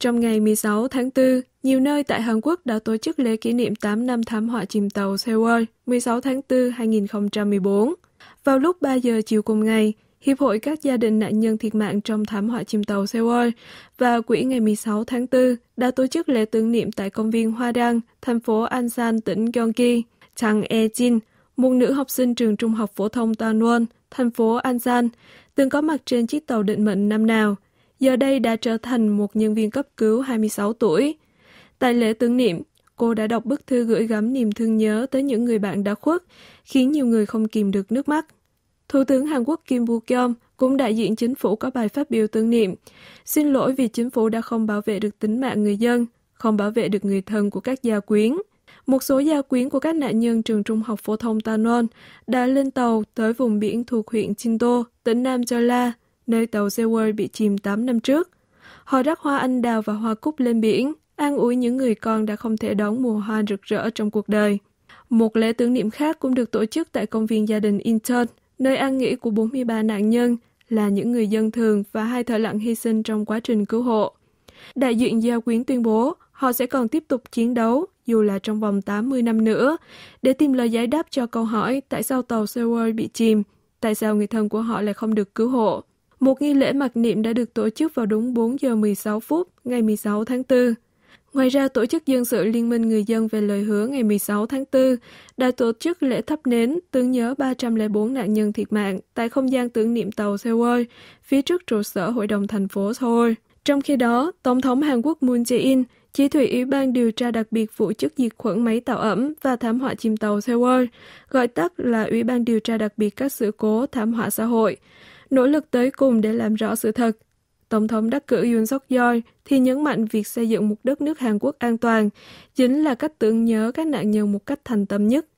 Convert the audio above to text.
Trong ngày 16 tháng 4, nhiều nơi tại Hàn Quốc đã tổ chức lễ kỷ niệm 8 năm thảm họa chìm tàu Sewol 16 tháng 4 2014. Vào lúc 3 giờ chiều cùng ngày, Hiệp hội các gia đình nạn nhân thiệt mạng trong thảm họa chìm tàu Sewol và Quỹ ngày 16 tháng 4 đã tổ chức lễ tưởng niệm tại công viên Hoa Đăng, thành phố Ansan, tỉnh Gyeonggi. Chang E-jin, một nữ học sinh trường trung học phổ thông Tanwon, thành phố Ansan, từng có mặt trên chiếc tàu định mệnh năm nào – giờ đây đã trở thành một nhân viên cấp cứu 26 tuổi. Tại lễ tưởng niệm, cô đã đọc bức thư gửi gắm niềm thương nhớ tới những người bạn đã khuất, khiến nhiều người không kìm được nước mắt. Thủ tướng Hàn Quốc Kim Bu-kyom cũng đại diện chính phủ có bài phát biểu tưởng niệm. Xin lỗi vì chính phủ đã không bảo vệ được tính mạng người dân, không bảo vệ được người thân của các gia quyến. Một số gia quyến của các nạn nhân trường trung học phổ thông Tanon đã lên tàu tới vùng biển thuộc huyện Chinto, tỉnh Nam Chola, nơi tàu Zewar bị chìm 8 năm trước. Họ rắc hoa anh đào và hoa cúc lên biển, an ủi những người con đã không thể đón mùa hoa rực rỡ trong cuộc đời. Một lễ tưởng niệm khác cũng được tổ chức tại công viên gia đình Inton, nơi an nghỉ của 43 nạn nhân là những người dân thường và hai thợ lặn hy sinh trong quá trình cứu hộ. Đại diện Gia Quyến tuyên bố họ sẽ còn tiếp tục chiến đấu dù là trong vòng 80 năm nữa để tìm lời giải đáp cho câu hỏi tại sao tàu Seward bị chìm, tại sao người thân của họ lại không được cứu hộ. Một nghi lễ mặc niệm đã được tổ chức vào đúng 4 giờ 16 phút ngày 16 tháng 4. Ngoài ra, Tổ chức Dân sự Liên minh Người dân về lời hứa ngày 16 tháng 4 đã tổ chức lễ thắp nến tưởng nhớ 304 nạn nhân thiệt mạng tại không gian tưởng niệm tàu Seoul phía trước trụ sở Hội đồng thành phố Seoul. Trong khi đó, Tổng thống Hàn Quốc Moon Jae-in chỉ thủy Ủy ban điều tra đặc biệt vụ chức diệt khuẩn máy tạo ẩm và thảm họa chìm tàu Seoul, gọi tắt là Ủy ban điều tra đặc biệt các sự cố thảm họa xã hội nỗ lực tới cùng để làm rõ sự thật. Tổng thống đắc cử Yoon suk yeol thì nhấn mạnh việc xây dựng một đất nước Hàn Quốc an toàn chính là cách tưởng nhớ các nạn nhân một cách thành tâm nhất.